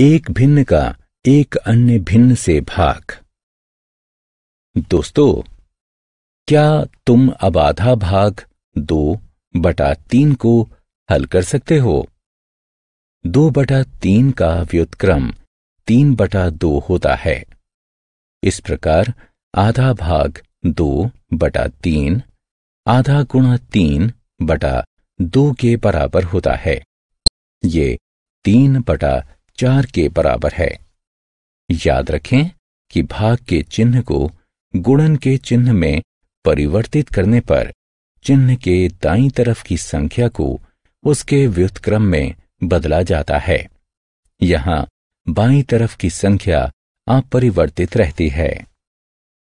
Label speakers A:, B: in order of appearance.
A: एक भिन्न का एक अन्य भिन्न से भाग दोस्तों क्या तुम अब आधा भाग दो बटा तीन को हल कर सकते हो दो बटा तीन का व्युतक्रम तीन बटा दो होता है इस प्रकार आधा भाग दो बटा तीन आधा गुणा तीन बटा दो के बराबर होता है ये तीन बटा चार के बराबर है याद रखें कि भाग के चिन्ह को गुणन के चिन्ह में परिवर्तित करने पर चिन्ह के दाई तरफ की संख्या को उसके व्युतक्रम में बदला जाता है यहां बाई तरफ की संख्या अपरिवर्तित रहती है